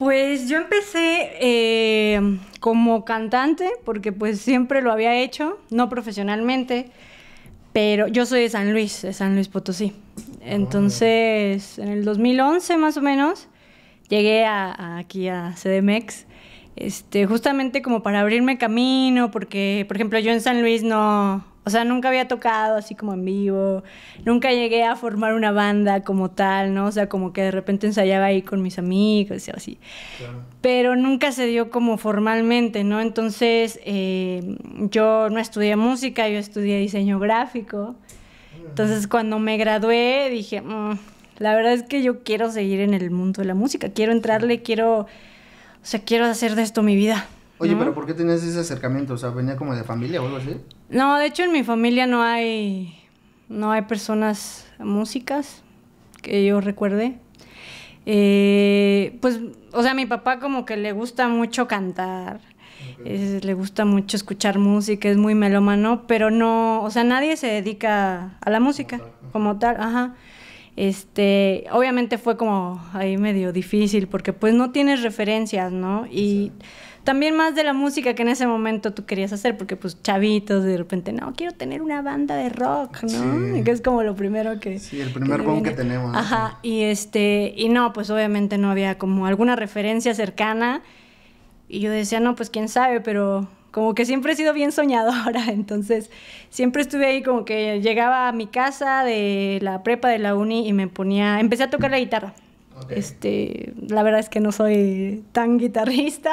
Pues yo empecé eh, como cantante, porque pues siempre lo había hecho, no profesionalmente, pero yo soy de San Luis, de San Luis Potosí. Ah. Entonces, en el 2011 más o menos, llegué aquí a CDMX, este, justamente como para abrirme camino, porque, por ejemplo, yo en San Luis no, o sea, nunca había tocado así como en vivo, nunca llegué a formar una banda como tal, ¿no? O sea, como que de repente ensayaba ahí con mis amigos y así. Pero nunca se dio como formalmente, ¿no? Entonces, eh, yo no estudié música, yo estudié diseño gráfico. Entonces, cuando me gradué, dije, mm, la verdad es que yo quiero seguir en el mundo de la música, quiero entrarle, quiero, o sea, quiero hacer de esto mi vida. Oye, pero ¿por qué tenías ese acercamiento? O sea, ¿venía como de familia o algo así? No, de hecho en mi familia no hay, no hay personas músicas que yo recuerde. Eh, pues, o sea, mi papá como que le gusta mucho cantar, le gusta mucho escuchar música, es muy melómano, pero no, o sea, nadie se dedica a la música como tal, ajá. Este, obviamente fue como ahí medio difícil porque pues no tienes referencias, ¿no? Y también más de la música que en ese momento tú querías hacer, porque pues chavitos de repente, no, quiero tener una banda de rock, ¿no? Que es como lo primero que... Sí, el primer boom que, tenemos. Ajá, y este, y no, pues obviamente no había como alguna referencia cercana. Y yo decía, no, pues quién sabe, pero como que siempre he sido bien soñadora, entonces siempre estuve ahí como que llegaba a mi casa de la prepa de la uni y me ponía, empecé a tocar la guitarra. Este, la verdad es que no soy tan guitarrista,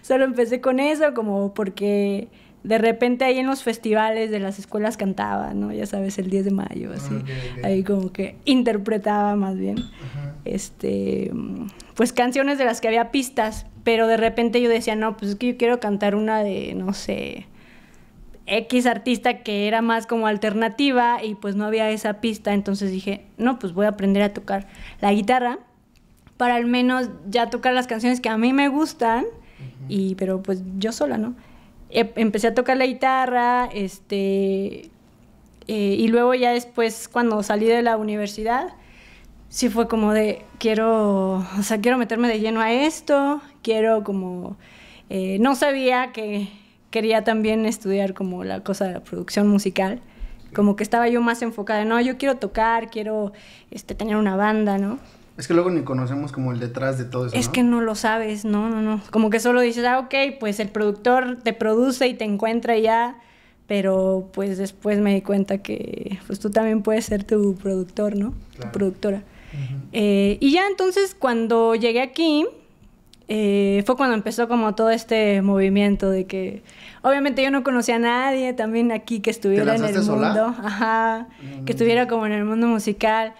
solo empecé con eso como porque de repente ahí en los festivales de las escuelas cantaba, ¿no? Ya sabes, el 10 de mayo, ah, así. Ahí como que interpretaba más bien. Este, pues canciones de las que había pistas, pero de repente yo decía, no, pues es que yo quiero cantar una de, no sé, X artista que era más como alternativa y pues no había esa pista, entonces dije, no, pues voy a aprender a tocar la guitarra para al menos ya tocar las canciones que a mí me gustan, y, pero pues yo sola, ¿no? Em, empecé a tocar la guitarra, este, eh, y luego ya después cuando salí de la universidad, sí fue como de, quiero, sea, quiero meterme de lleno a esto, quiero como, eh, no sabía que quería también estudiar como la cosa de la producción musical, como que estaba yo más enfocada, no, yo quiero tocar, quiero este, tener una banda, ¿no? Es que luego ni conocemos como el detrás de todo eso. Es que no lo sabes, no, no, no. Como que solo dices, ah, ok, pues el productor te produce y te encuentra ya. Pero pues después me di cuenta que pues tú también puedes ser tu productor, ¿no? Tu productora. Eh, y ya entonces cuando llegué aquí, eh, fue cuando empezó como todo este movimiento de que obviamente yo no conocía a nadie también aquí que estuviera en el mundo, ajá, que mm. estuviera como en el mundo musical.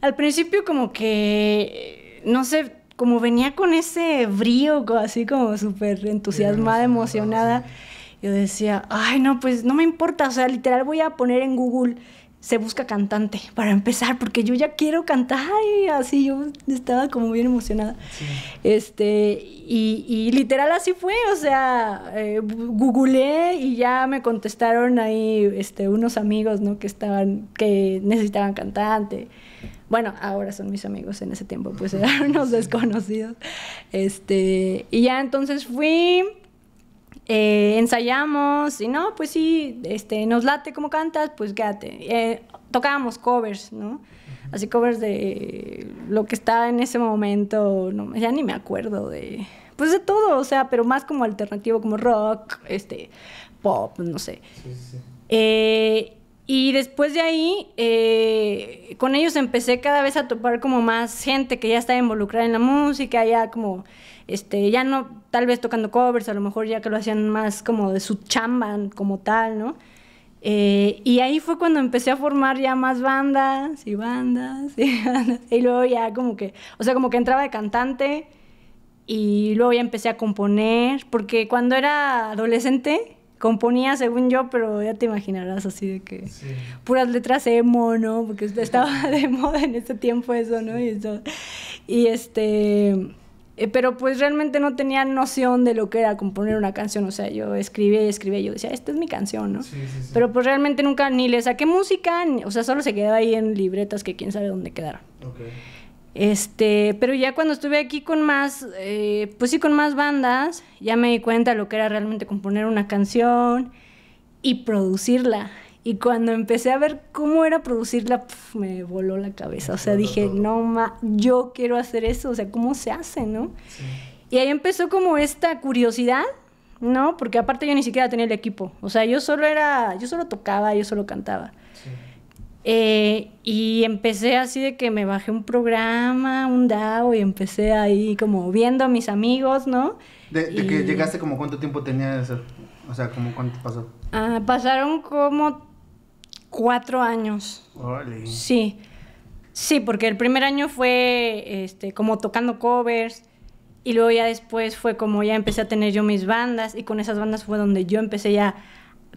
Al principio como que, no sé, como venía con ese brío, así como súper entusiasmada, emocionada, yo decía, ay, no, pues no me importa, o sea, literal voy a poner en Google, se busca cantante, para empezar, porque yo ya quiero cantar, y así yo estaba como bien emocionada. Este, y, literal así fue, o sea, eh, googleé y ya me contestaron ahí este, unos amigos, ¿no? Que estaban, que necesitaban cantante bueno, ahora son mis amigos en ese tiempo, pues eran unos desconocidos. Este, y ya entonces fui, eh, ensayamos, y no, pues sí, este, nos late como cantas, pues quédate. Eh, tocábamos covers, ¿no? Así covers de lo que estaba en ese momento, no, ya ni me acuerdo de, pues de todo, o sea, pero más como alternativo, como rock, este, pop, no sé. Sí, sí. Eh, y después de ahí, eh, con ellos empecé cada vez a topar como más gente que ya estaba involucrada en la música, ya como, este, ya no, tal vez tocando covers, a lo mejor ya que lo hacían más como de su chamba como tal, ¿no? Eh, y ahí fue cuando empecé a formar ya más bandas y bandas y bandas. Y luego ya como que, o sea, como que entraba de cantante y luego ya empecé a componer, porque cuando era adolescente componía según yo, pero ya te imaginarás así de que puras letras emo, ¿no? Porque estaba de moda en ese tiempo eso, ¿no? Y, eso. y este... Eh, pero pues realmente no tenía noción de lo que era componer una canción, o sea, yo escribía y escribía, yo decía, esta es mi canción, ¿no? pero pues realmente nunca ni le saqué música, o sea, solo se quedaba ahí en libretas que quién sabe dónde quedaron. Este, pero ya cuando estuve aquí con más, eh, pues sí, con más bandas, ya me di cuenta lo que era realmente componer una canción y producirla. Y cuando empecé a ver cómo era producirla, me voló la cabeza. O sea, dije, no, ma, yo quiero hacer eso. O sea, ¿cómo se hace, no? Y ahí empezó como esta curiosidad, ¿no? Porque aparte yo ni siquiera tenía el equipo. O sea, yo solo era, yo solo tocaba, yo solo cantaba. Sí. Eh, y empecé así de que me bajé un programa, un DAO, y empecé ahí como viendo a mis amigos, ¿no? ¿De, que llegaste como cuánto tiempo tenía O sea, como cuánto pasó. Ah, pasaron como cuatro años. Sí. Sí, porque el primer año fue este, como tocando covers. Y luego ya después fue como ya empecé a tener yo mis bandas. Y con esas bandas fue donde yo empecé ya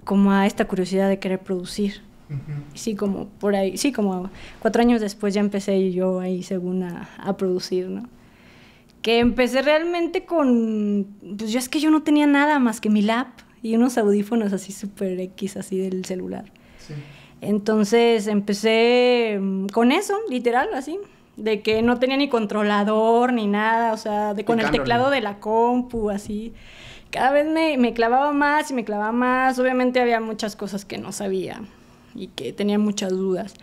como a esta curiosidad de querer producir. Sí, como por ahí, sí, como cuatro años después ya empecé yo ahí según a, producir, ¿no? Que empecé realmente con, pues yo es que yo no tenía nada más que mi lap y unos audífonos así super X, así del celular. Sí. Entonces empecé mm, con eso, literal, así, de que no tenía ni controlador ni nada, o sea, de, con el teclado de la compu, así. Cada vez me, me clavaba más y me clavaba más, obviamente había muchas cosas que no sabía y que tenía muchas dudas.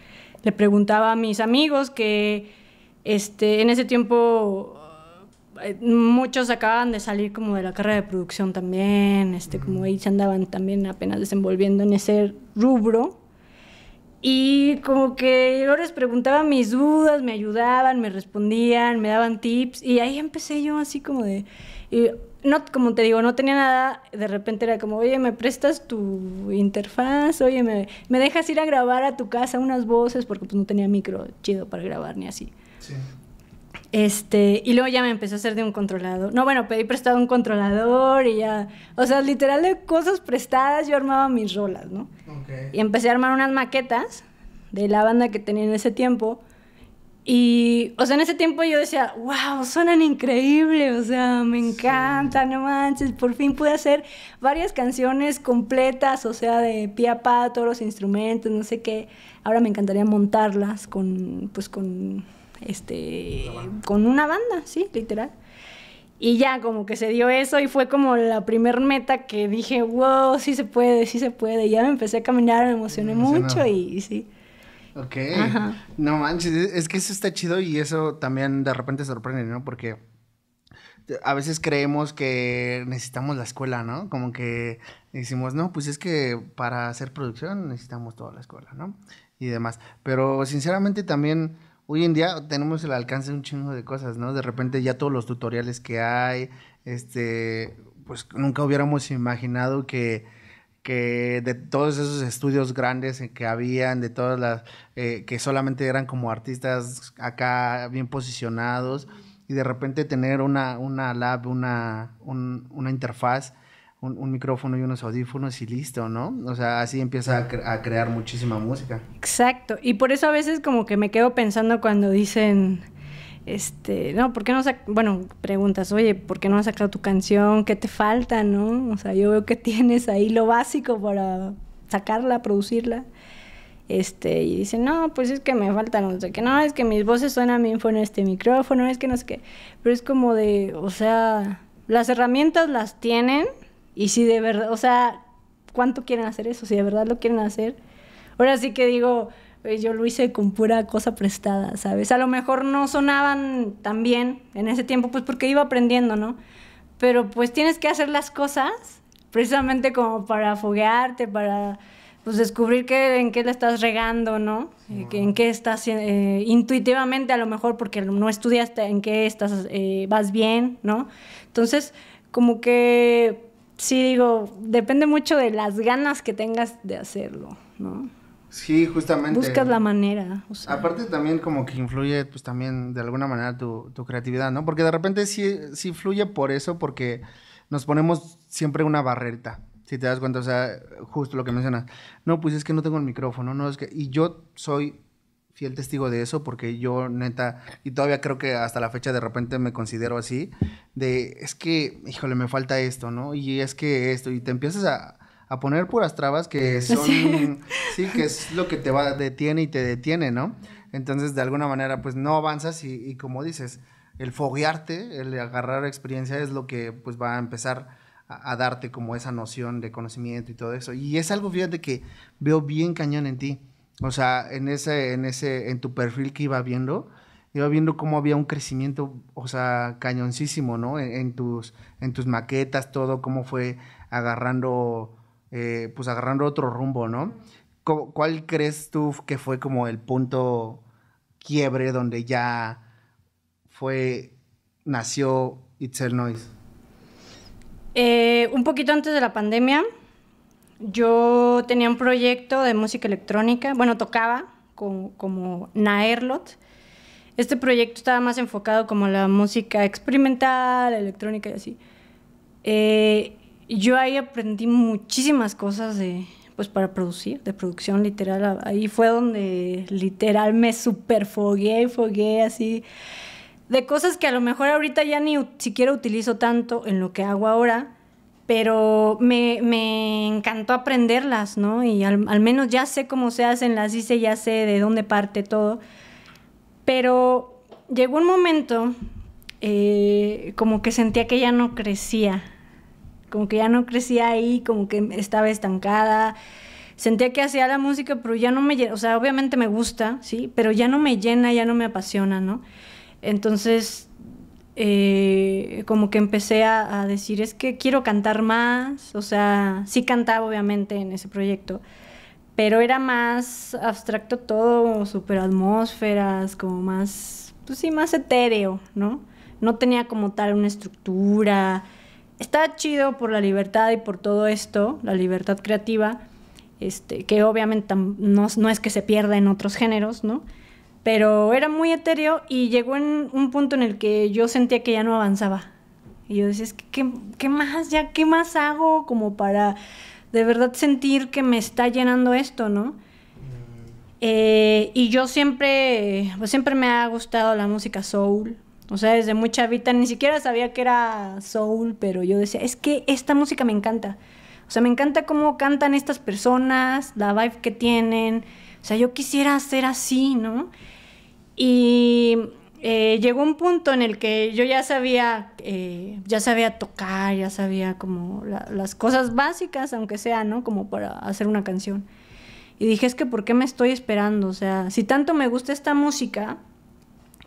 Le preguntaba a mis amigos que este, en ese tiempo eh, muchos acaban de salir como de la carrera de producción también, este, como ahí se andaban también apenas desenvolviendo en ese rubro. Y como que yo les preguntaba mis dudas, me ayudaban, me respondían, me daban tips. Y ahí empecé yo así como de, eh, no, como te digo, no tenía nada. De repente era como, oye, ¿me prestas tu interfaz? Oye, ¿me, dejas ir a grabar a tu casa unas voces? Porque pues no tenía micro chido para grabar ni así. Sí. Este, y luego ya me empezó a hacer de un controlador. No, bueno, pedí prestado un controlador y ya. O sea, literal de cosas prestadas yo armaba mis rolas, ¿no? Y empecé a armar unas maquetas de la banda que tenía en ese tiempo. Y, o sea, en ese tiempo yo decía, wow, suenan increíbles, o sea, me encanta, no manches, por fin pude hacer varias canciones completas, o sea, de pie a pa, todos los instrumentos, no sé qué. Ahora me encantaría montarlas con, pues, con, este, con una banda, sí, literal. Y ya como que se dio eso y fue como la primer meta que dije, wow, sí se puede, sí se puede. ya me empecé a caminar, me emocioné mucho y sí. Ok. No manches, es que eso está chido y eso también de repente sorprende, ¿no? Porque a veces creemos que necesitamos la escuela, ¿no? Como que decimos, no, pues es que para hacer producción necesitamos toda la escuela, ¿no? Y demás. Pero sinceramente también hoy en día tenemos el alcance de un chingo de cosas, ¿no? De repente ya todos los tutoriales que hay, este, pues nunca hubiéramos imaginado que que de todos esos estudios grandes que habían, de todas las, eh, que solamente eran como artistas acá bien posicionados, y de repente tener una, una lab, una, una interfaz, un, micrófono y unos audífonos y listo, ¿no? O sea, así empieza a, crear muchísima música. Exacto, y por eso a veces como que me quedo pensando cuando dicen este, no, ¿por qué no Bueno, preguntas, oye, ¿por qué no has sacado tu canción? ¿Qué te falta, no? O sea, yo veo que tienes ahí lo básico para sacarla, producirla. Este, y dice no, pues es que me falta no sé qué, no, es que mis voces suenan bien fuera en este micrófono, es que no sé qué. Pero es como de, o sea, las herramientas las tienen y si de verdad, o sea, ¿cuánto quieren hacer eso? Si de verdad lo quieren hacer. Ahora sí que digo, pues yo lo hice con pura cosa prestada, ¿sabes? A lo mejor no sonaban tan bien en ese tiempo, pues porque iba aprendiendo, ¿no? Pero pues tienes que hacer las cosas precisamente como para foguearte, para pues descubrir qué, en qué la estás regando, ¿no? Eh, en qué estás eh, intuitivamente, a lo mejor porque no estudiaste, en qué estás, eh, vas bien, ¿no? Entonces, como que, sí digo, depende mucho de las ganas que tengas de hacerlo, ¿no? Sí, justamente. Buscas la manera. Aparte también como que influye pues también de alguna manera tu, creatividad, ¿no? Porque de repente sí, influye fluye por eso porque nos ponemos siempre una barrerita, si te das cuenta, o sea, justo lo que mencionas. No, pues es que no tengo el micrófono, no es que... Y yo soy fiel testigo de eso porque yo neta, y todavía creo que hasta la fecha de repente me considero así, de es que, híjole, me falta esto, ¿no? Y es que esto, y te empiezas a a poner puras trabas que son, sí. que es lo que te va, detiene y te detiene, ¿no? Entonces, de alguna manera, pues no avanzas y, como dices, el foguearte, el agarrar experiencia es lo que pues va a empezar a, darte como esa noción de conocimiento y todo eso. Y es algo, fíjate, que veo bien cañón en ti. O sea, en ese, en ese, en tu perfil que iba viendo, iba viendo cómo había un crecimiento, o sea, cañoncísimo, ¿no? tus, en tus maquetas, todo, cómo fue agarrando eh, pues agarrando otro rumbo, ¿no? ¿Cuál crees tú que fue como el punto quiebre donde ya fue, nació Itzel Noise? Eh, un poquito antes de la pandemia, yo tenía un proyecto de música electrónica, bueno, tocaba como Naerlot. Este proyecto estaba más enfocado como la música experimental, electrónica y así. Eh, yo ahí aprendí muchísimas cosas de, pues para producir, de producción literal. Ahí fue donde literal me superfogué y fogué así de cosas que a lo mejor ahorita ya ni siquiera utilizo tanto en lo que hago ahora, pero me, me encantó aprenderlas, ¿no? Y al, menos ya sé cómo se hacen, las hice, ya sé de dónde parte todo. Pero llegó un momento eh, como que sentía que ya no crecía como que ya no crecía ahí, como que estaba estancada. Sentía que hacía la música, pero ya no me llena, o sea, obviamente me gusta, ¿sí? Pero ya no me llena, ya no me apasiona, ¿no? Entonces, eh, como que empecé a, a, decir, es que quiero cantar más, o sea, sí cantaba obviamente en ese proyecto, pero era más abstracto todo, super atmósferas, como más, pues sí, más etéreo, ¿no? No tenía como tal una estructura, está chido por la libertad y por todo esto, la libertad creativa, este, que obviamente no, es que se pierda en otros géneros, ¿no? Pero era muy etéreo y llegó en un punto en el que yo sentía que ya no avanzaba. Y yo decía, que, ¿qué, más? ¿Ya qué más hago como para de verdad sentir que me está llenando esto, ¿no? Mm. Eh, y yo siempre, pues siempre me ha gustado la música soul, o sea, desde mucha chavita ni siquiera sabía que era soul, pero yo decía, es que esta música me encanta. O sea, me encanta cómo cantan estas personas, la vibe que tienen. O sea, yo quisiera ser así, ¿no? Y eh, llegó un punto en el que yo ya sabía, eh, ya sabía tocar, ya sabía como las cosas básicas, aunque sea, ¿no? Como para hacer una canción. Y dije, es que ¿por qué me estoy esperando? O sea, si tanto me gusta esta música,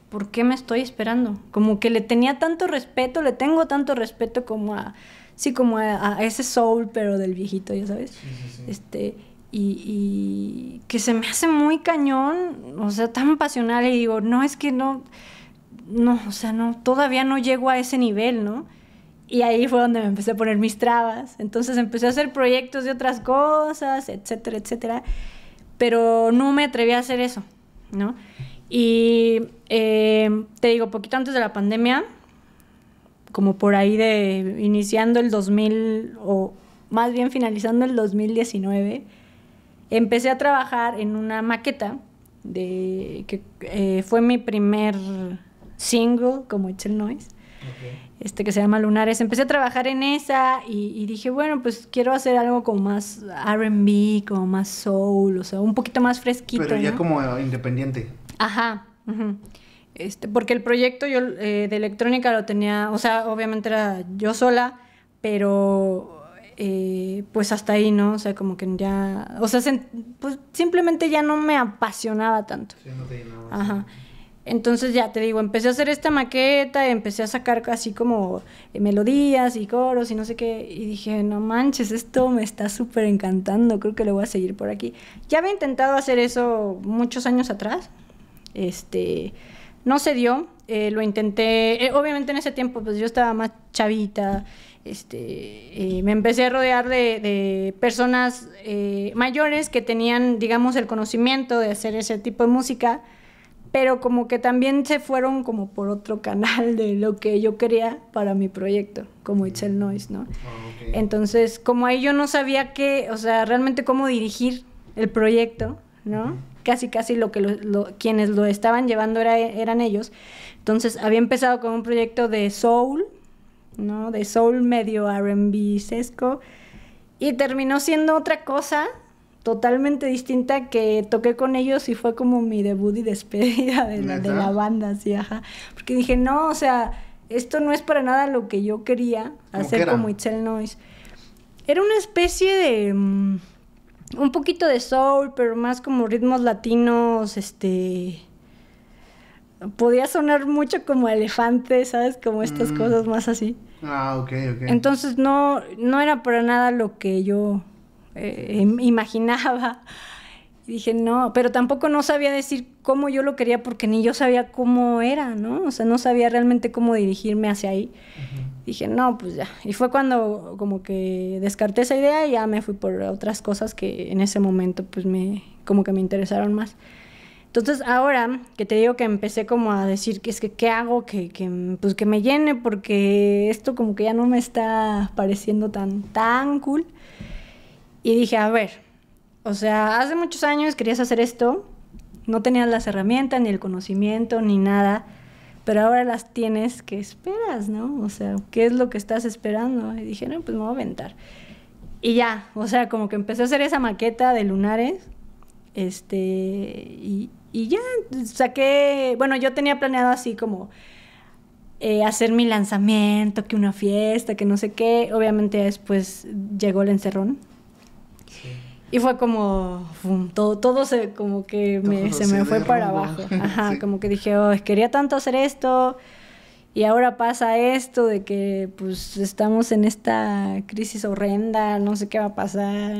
¿por qué me estoy esperando? Como que le tenía tanto respeto, le tengo tanto respeto como a, sí, como a, ese soul, pero del viejito, ya sabes. Este, y, que se me hace muy cañón, o sea, tan pasional y digo, no, es que no, no, o sea, no, todavía no llego a ese nivel, ¿no? Y ahí fue donde me empecé a poner mis trabas. Entonces empecé a hacer proyectos de otras cosas, etcétera, etcétera. Pero no me atreví a hacer eso, ¿no? Y eh, te digo, poquito antes de la pandemia, como por ahí de iniciando el 2000 o más bien finalizando el 2019, empecé a trabajar en una maqueta de que eh, fue mi primer single como It's Noise. Este que se llama Lunares. Empecé a trabajar en esa y, dije, bueno, pues quiero hacer algo como más RB, como más soul, o sea, un poquito más fresquito. Pero ya como independiente. Ajá. este, porque el proyecto yo eh, de electrónica lo tenía, o sea, obviamente era yo sola, pero eh, pues hasta ahí, ¿no? O sea, como que ya, o sea, pues simplemente ya no me apasionaba tanto. Ajá. Entonces ya te digo, empecé a hacer esta maqueta, empecé a sacar así como eh, melodías y coros y no sé qué, y dije, no manches, esto me está súper encantando, creo que lo voy a seguir por aquí. Ya había intentado hacer eso muchos años atrás, este, no se dio, eh, lo intenté, eh, obviamente en ese tiempo pues yo estaba más chavita, este, eh, me empecé a rodear de, personas mayores que tenían, digamos, el conocimiento de hacer ese tipo de música, pero como que también se fueron como por otro canal de lo que yo quería para mi proyecto, como It's El Noise, ¿no? Ah, Entonces, como ahí yo no sabía qué, o sea, realmente cómo dirigir el proyecto, ¿no? casi casi lo que quienes lo estaban llevando eran ellos. Entonces había empezado con un proyecto de soul, ¿no? De soul medio R&B sesco y terminó siendo otra cosa totalmente distinta que toqué con ellos y fue como mi debut y despedida de la, banda, ajá. Porque dije, no, o sea, esto no es para nada lo que yo quería hacer como El Noise. Era una especie de... Mm, un poquito de soul, pero más como ritmos latinos, este... Podía sonar mucho como elefante, ¿sabes? Como estas mm. cosas más así. Ah, ok, ok. Entonces no, no era para nada lo que yo eh, imaginaba. dije, no, pero tampoco no sabía decir cómo yo lo quería porque ni yo sabía cómo era, ¿no? O sea, no sabía realmente cómo dirigirme hacia ahí dije, no, pues ya. Y fue cuando como que descarté esa idea y ya me fui por otras cosas que en ese momento pues me, como que me interesaron más. Entonces ahora que te digo que empecé como a decir que es que qué hago, que, que, pues que me llene porque esto como que ya no me está pareciendo tan, tan cool. Y dije, a ver, o sea, hace muchos años querías hacer esto, no tenías las herramientas, ni el conocimiento, ni nada pero ahora las tienes que esperas, ¿no? O sea, ¿qué es lo que estás esperando? Y dije, no, pues me voy a aventar. Y ya, o sea, como que empecé a hacer esa maqueta de lunares, este, y, ya saqué, bueno, yo tenía planeado así como eh, hacer mi lanzamiento, que una fiesta, que no sé qué, obviamente después llegó el encerrón, y fue como, todo, todo se, como que me, se me fue para abajo. Ajá, como que dije, oh, quería tanto hacer esto y ahora pasa esto de que pues estamos en esta crisis horrenda, no sé qué va a pasar,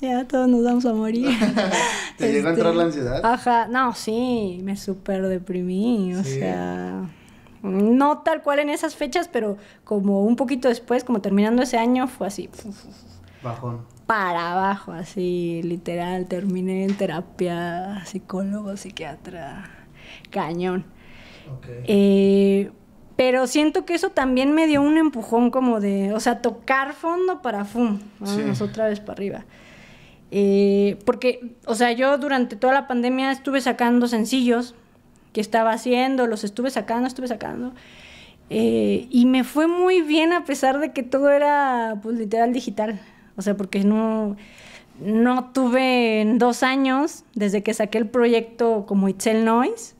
ya todos nos vamos a morir. ¿Te llegó a este, entrar la ansiedad? Ajá, no, sí, me súper deprimí, o sea no tal cual en esas fechas, pero como un poquito después, como terminando ese año, fue así. Bajón para abajo, así literal, terminé en terapia, psicólogo, psiquiatra, cañón. Eh, pero siento que eso también me dio un empujón como de, o sea, tocar fondo para fum, vamos otra vez para arriba. Eh, porque, o sea, yo durante toda la pandemia estuve sacando sencillos que estaba haciendo, los estuve sacando, estuve sacando. Eh, y me fue muy bien a pesar de que todo era, pues, literal digital. O sea, porque no, no tuve en dos años, desde que saqué el proyecto como Itzel Noise,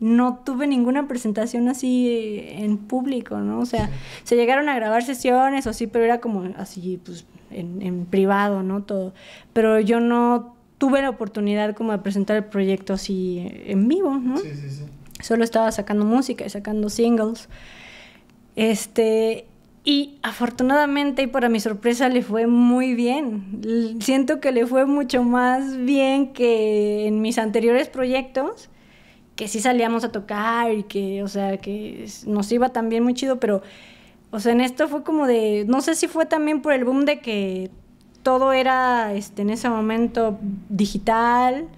no tuve ninguna presentación así eh, en público, ¿no? O sea, se llegaron a grabar sesiones o así, pero era como así, pues, en, en, privado, ¿no? Todo. Pero yo no tuve la oportunidad como de presentar el proyecto así eh, en vivo, ¿no? Sí, sí, sí. Solo estaba sacando música y sacando singles. Este, y afortunadamente y para mi sorpresa le fue muy bien. Siento que le fue mucho más bien que en mis anteriores proyectos, que sí salíamos a tocar y que, o sea, que nos iba también muy chido, pero, o sea, en esto fue como de, no sé si fue también por el boom de que todo era, este, en ese momento, digital,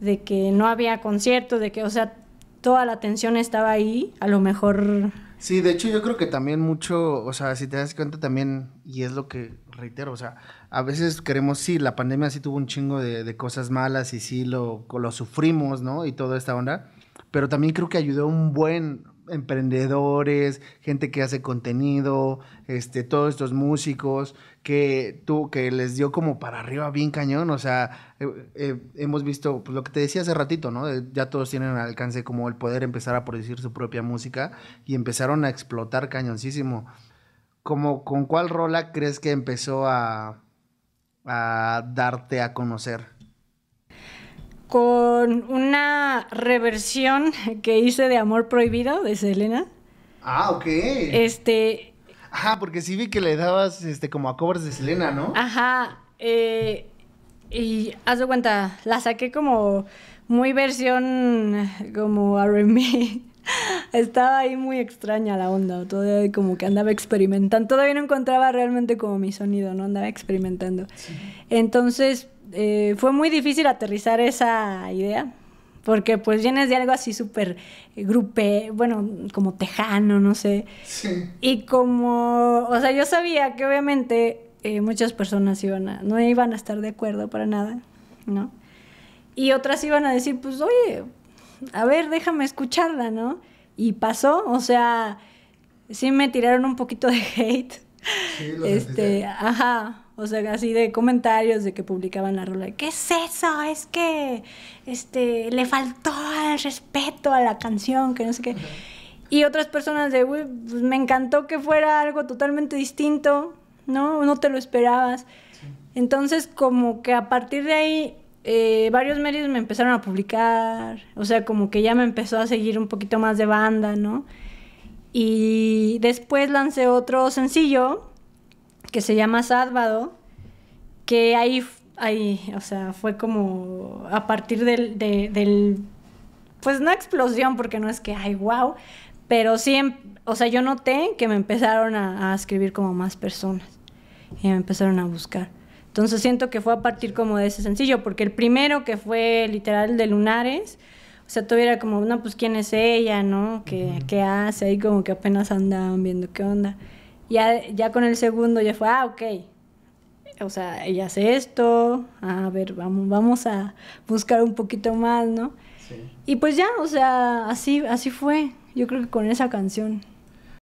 de que no había conciertos, de que, o sea, toda la atención estaba ahí, a lo mejor Sí, de hecho yo creo que también mucho, o sea, si te das cuenta también, y es lo que reitero, o sea, a veces queremos, sí, la pandemia sí tuvo un chingo de, cosas malas y sí lo, lo sufrimos, ¿no? Y toda esta onda, pero también creo que ayudó un buen emprendedores, gente que hace contenido, este, todos estos músicos, que tú, que les dio como para arriba bien cañón, o sea, eh, eh, hemos visto pues, lo que te decía hace ratito, ¿no? ya todos tienen alcance como el poder empezar a producir su propia música y empezaron a explotar cañoncísimo. Como, ¿Con cuál rola crees que empezó a, a darte a conocer? Con una reversión que hice de Amor Prohibido de Selena. Ah, ok. Este, Ajá, porque sí vi que le dabas este como a covers de Selena, ¿no? Ajá. Eh, y haz de cuenta, la saqué como muy versión como RB. Estaba ahí muy extraña la onda, todavía como que andaba experimentando, todavía no encontraba realmente como mi sonido, ¿no? Andaba experimentando. Entonces, eh, fue muy difícil aterrizar esa idea, porque pues vienes de algo así súper grupe, bueno, como tejano, no sé. Sí. Y como, o sea, yo sabía que obviamente eh, muchas personas iban a, no iban a estar de acuerdo para nada, ¿no? Y otras iban a decir, pues, oye, a ver, déjame escucharla, ¿no? Y pasó, o sea, sí me tiraron un poquito de hate. Sí, lo este, ajá, o sea, así de comentarios de que publicaban la rola. ¿Qué es eso? Es que este, le faltó el respeto a la canción, que no sé qué. Y otras personas de, uy, pues me encantó que fuera algo totalmente distinto, ¿no? No te lo esperabas. Entonces, como que a partir de ahí, eh, varios medios me empezaron a publicar. O sea, como que ya me empezó a seguir un poquito más de banda, ¿no? Y después lancé otro sencillo que se llama Sábado, que ahí, ahí, o sea, fue como a partir del, del, pues no explosión, porque no es que, ay, wow, pero sí, em, o sea, yo noté que me empezaron a, escribir como más personas y me empezaron a buscar. Entonces siento que fue a partir como de ese sencillo, porque el primero que fue literal de Lunares, o sea, tuviera como, no, pues quién es ella, ¿no? ¿Qué, ¿qué hace? Ahí como que apenas andaban viendo qué onda. Ya, ya con el segundo ya fue, ah, ok. O sea, ella hace esto, ah, a ver, vamos, vamos a buscar un poquito más, ¿no? Y pues ya, o sea, así, así fue, yo creo que con esa canción.